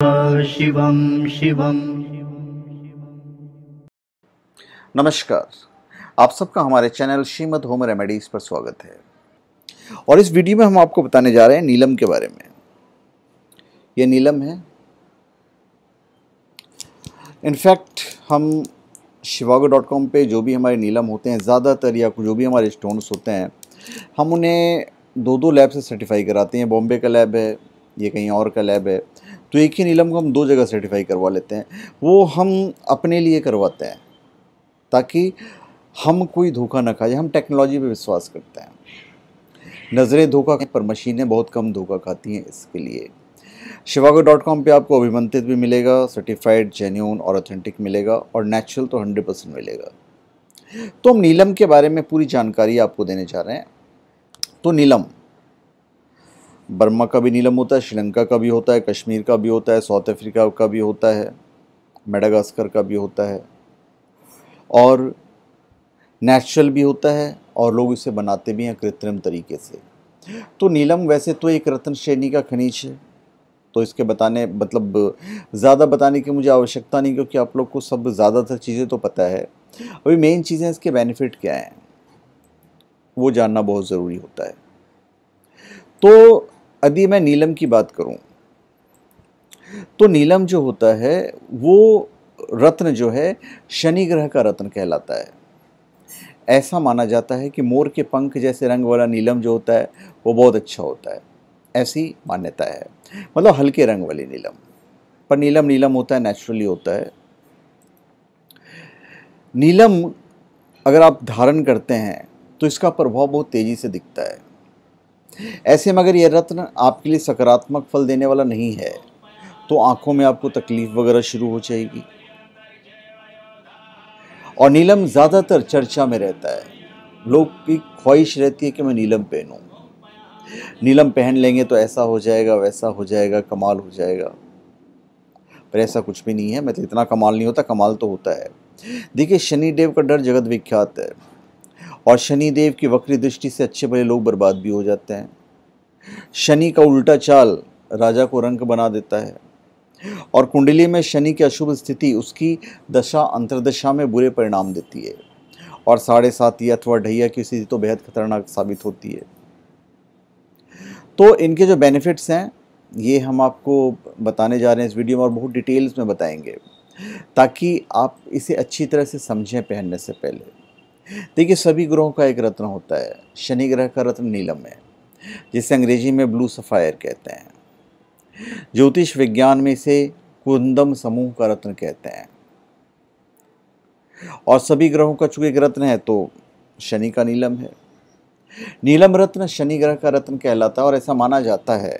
शिवम शिवम नमस्कार आप सबका हमारे चैनल श्रीमद होम रेमेडीज पर स्वागत है और इस वीडियो में हम आपको बताने जा रहे हैं नीलम के बारे में ये नीलम है इनफैक्ट हम शिवागो डॉट कॉम पर जो भी हमारे नीलम होते हैं ज़्यादातर या जो भी हमारे स्टोन्स होते हैं हम उन्हें दो दो लैब से सर्टिफाई कराते हैं बॉम्बे का लैब है ये कहीं और का लैब है तो एक ही नीलम को हम दो जगह सर्टिफाई करवा लेते हैं वो हम अपने लिए करवाते हैं ताकि हम कोई धोखा ना खाए हम टेक्नोलॉजी पे विश्वास करते हैं नज़रें धोखा पर मशीनें बहुत कम धोखा खाती हैं इसके लिए शिवागो डॉट कॉम पर आपको अभिमंत्रित भी मिलेगा सर्टिफाइड जेन्यून और ऑथेंटिक मिलेगा और नेचुरल तो हंड्रेड परसेंट मिलेगा तो हम नीलम के बारे में पूरी जानकारी आपको देने जा रहे हैं तो नीलम बर्मा का भी नीलम होता है श्रीलंका का भी होता है कश्मीर का भी होता है साउथ अफ्रीका का भी होता है मेडागास्कर का भी होता है और नेचुरल भी होता है और लोग इसे बनाते भी हैं कृत्रिम तरीके से तो नीलम वैसे तो एक रत्न श्रेणी का खनिज है तो इसके बताने मतलब ज़्यादा बताने की मुझे आवश्यकता नहीं क्योंकि आप लोग को सब ज़्यादातर चीज़ें तो पता है अभी मेन चीज़ें इसके बेनिफिट क्या हैं वो जानना बहुत ज़रूरी होता है तो यदि मैं नीलम की बात करूं तो नीलम जो होता है वो रत्न जो है शनि ग्रह का रत्न कहलाता है ऐसा माना जाता है कि मोर के पंख जैसे रंग वाला नीलम जो होता है वो बहुत अच्छा होता है ऐसी मान्यता है मतलब हल्के रंग वाली नीलम पर नीलम नीलम होता है नेचुरली होता है नीलम अगर आप धारण करते हैं तो इसका प्रभाव बहुत तेज़ी से दिखता है ऐसे में अगर रत्न आपके लिए सकारात्मक फल देने वाला नहीं है तो आंखों में आपको तकलीफ वगैरह शुरू हो जाएगी और नीलम ज़्यादातर चर्चा में रहता है लोग की ख्वाहिश रहती है कि मैं नीलम पहनूं नीलम पहन लेंगे तो ऐसा हो जाएगा वैसा हो जाएगा कमाल हो जाएगा पर ऐसा कुछ भी नहीं है मैं तो इतना कमाल नहीं होता कमाल तो होता है देखिए शनिदेव का डर जगत विख्यात है और शनिदेव की वक्री दृष्टि से अच्छे भले लोग बर्बाद भी हो जाते हैं शनि का उल्टा चाल राजा को रंक बना देता है और कुंडली में शनि की अशुभ स्थिति उसकी दशा अंतर्दशा में बुरे परिणाम देती है और साढ़े साथी अथवा ढैया की स्थिति तो बेहद खतरनाक साबित होती है तो इनके जो बेनिफिट्स हैं ये हम आपको बताने जा रहे हैं इस वीडियो में और बहुत डिटेल्स में बताएंगे ताकि आप इसे अच्छी तरह से समझें पहनने से पहले देखिए सभी ग्रहों का एक रत्न होता है शनि ग्रह का रत्न नीलम है जिसे अंग्रेजी में ब्लू सफ़ायर कहते हैं ज्योतिष विज्ञान में इसे कुंदम समूह का रत्न कहते हैं और सभी ग्रहों का चूंकि एक रत्न है तो शनि का नीलम है नीलम रत्न शनि ग्रह का रत्न कहलाता है और ऐसा माना जाता है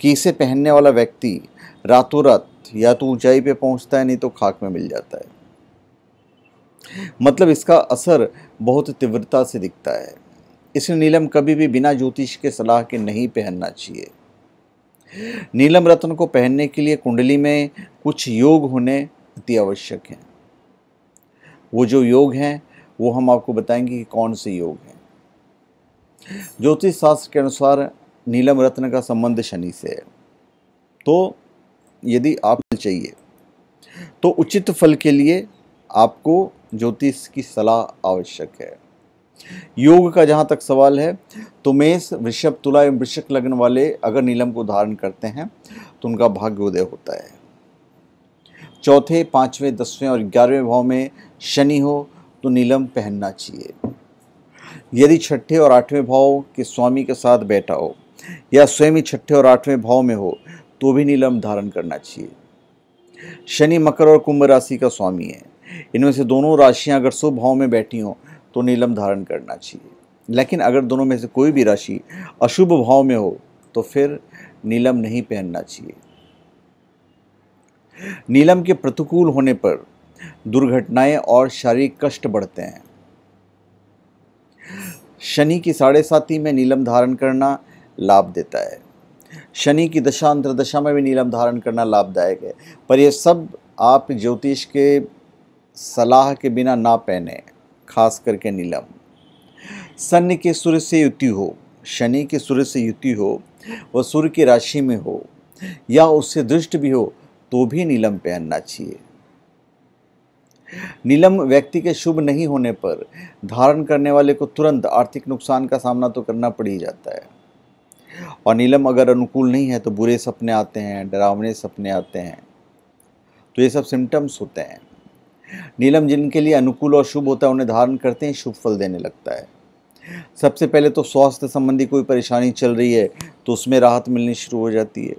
कि इसे पहनने वाला व्यक्ति रातों रात या तो ऊंचाई पे पहुंचता है नहीं तो खाक में मिल जाता है मतलब इसका असर बहुत तीव्रता से दिखता है इसलिए नीलम कभी भी बिना ज्योतिष के सलाह के नहीं पहनना चाहिए नीलम रत्न को पहनने के लिए कुंडली में कुछ योग होने अति आवश्यक हैं वो जो योग हैं वो हम आपको बताएंगे कि कौन से योग हैं ज्योतिष शास्त्र के अनुसार नीलम रत्न का संबंध शनि से है तो यदि आप चाहिए तो उचित फल के लिए आपको ज्योतिष की सलाह आवश्यक है योग का जहाँ तक सवाल है तो मेष वृषभ तुला एवं वृषक लग्न वाले अगर नीलम को धारण करते हैं तो उनका भाग्योदय होता है चौथे पांचवें दसवें और ग्यारहवें भाव में शनि हो तो नीलम पहनना चाहिए यदि छठे और आठवें भाव के स्वामी के साथ बैठा हो या स्वयं ही छठे और आठवें भाव में हो तो भी नीलम धारण करना चाहिए शनि मकर और कुंभ राशि का स्वामी है इनमें से दोनों राशियां अगर शुभ भाव में बैठी हों तो नीलम धारण करना चाहिए लेकिन अगर दोनों में से कोई भी राशि अशुभ भाव में हो तो फिर नीलम नहीं पहनना चाहिए नीलम के प्रतिकूल होने पर दुर्घटनाएं और शारीरिक कष्ट बढ़ते हैं शनि की साढ़े साथी में नीलम धारण करना लाभ देता है शनि की दशा अंतरदशा में भी नीलम धारण करना लाभदायक है पर यह सब आप ज्योतिष के सलाह के बिना ना पहने खास करके नीलम सन्य के सूर्य से युति हो शनि के सूर्य से युति हो वह सूर्य की राशि में हो या उससे दृष्ट भी हो तो भी नीलम पहनना चाहिए नीलम व्यक्ति के शुभ नहीं होने पर धारण करने वाले को तुरंत आर्थिक नुकसान का सामना तो करना पड़ ही जाता है और नीलम अगर अनुकूल नहीं है तो बुरे सपने आते हैं डरावने सपने आते हैं तो ये सब सिम्टम्स होते हैं नीलम जिनके लिए अनुकूल और शुभ होता है उन्हें धारण करते हैं शुभ फल देने लगता है सबसे पहले तो स्वास्थ्य संबंधी कोई परेशानी चल रही है तो उसमें राहत मिलनी शुरू हो जाती है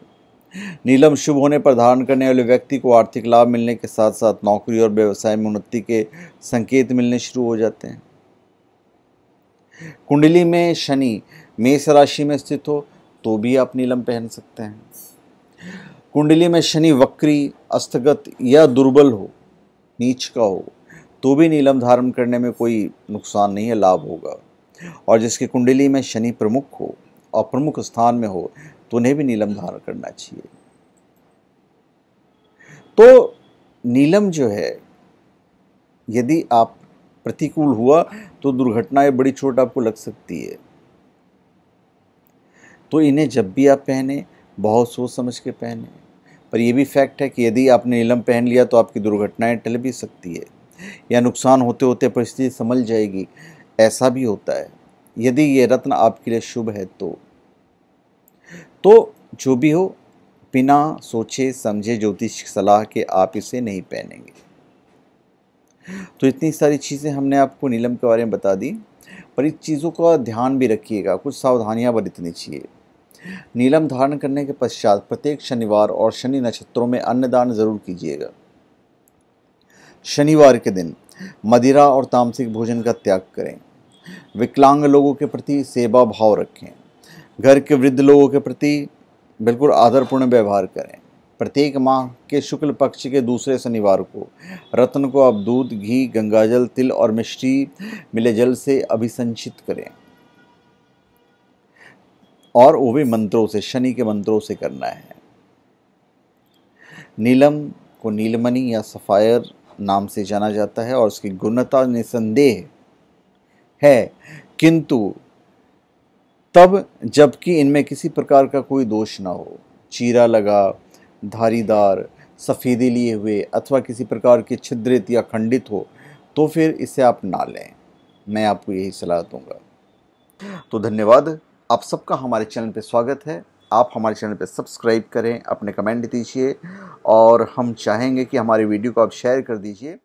नीलम शुभ होने पर धारण करने वाले व्यक्ति को आर्थिक लाभ मिलने के साथ साथ नौकरी और व्यवसाय में उन्नति के संकेत मिलने शुरू हो जाते हैं कुंडली में शनि मेष राशि में स्थित हो तो भी आप नीलम पहन सकते हैं कुंडली में शनि वक्री अस्तगत या दुर्बल हो नीच का हो तो भी नीलम धारण करने में कोई नुकसान नहीं है लाभ होगा और जिसकी कुंडली में शनि प्रमुख हो और प्रमुख स्थान में हो तो उन्हें भी नीलम धारण करना चाहिए तो नीलम जो है यदि आप प्रतिकूल हुआ तो दुर्घटनाएं बड़ी चोट आपको लग सकती है तो इन्हें जब भी आप पहने बहुत सोच समझ के पहने पर यह भी फैक्ट है कि यदि आपने नीलम पहन लिया तो आपकी दुर्घटनाएं टल भी सकती है या नुकसान होते होते परिस्थिति संभल जाएगी ऐसा भी होता है यदि ये रत्न आपके लिए शुभ है तो तो जो भी हो बिना सोचे समझे ज्योतिष सलाह के आप इसे नहीं पहनेंगे तो इतनी सारी चीज़ें हमने आपको नीलम के बारे में बता दी पर इस चीज़ों का ध्यान भी रखिएगा कुछ सावधानियाँ बरतनी चाहिए नीलम धारण करने के पश्चात प्रत्येक शनिवार और शनि नक्षत्रों में अन्नदान जरूर कीजिएगा शनिवार के दिन मदिरा और तामसिक भोजन का त्याग करें विकलांग लोगों के प्रति सेवा भाव रखें घर के वृद्ध लोगों के प्रति बिल्कुल आदरपूर्ण व्यवहार करें प्रत्येक माह के शुक्ल पक्ष के दूसरे शनिवार को रत्न को आप दूध घी गंगाजल तिल और मिश्री मिले जल से अभिसंचित करें और वो भी मंत्रों से शनि के मंत्रों से करना है नीलम को नीलमणि या सफ़ायर नाम से जाना जाता है और उसकी गुणता निसंदेह है किंतु तब जबकि इनमें किसी प्रकार का कोई दोष ना हो चीरा लगा धारीदार सफ़ेदी लिए हुए अथवा किसी प्रकार के छिद्रित या खंडित हो तो फिर इसे आप ना लें मैं आपको यही सलाह दूंगा तो धन्यवाद आप सबका हमारे चैनल पे स्वागत है आप हमारे चैनल पे सब्सक्राइब करें अपने कमेंट दीजिए और हम चाहेंगे कि हमारे वीडियो को आप शेयर कर दीजिए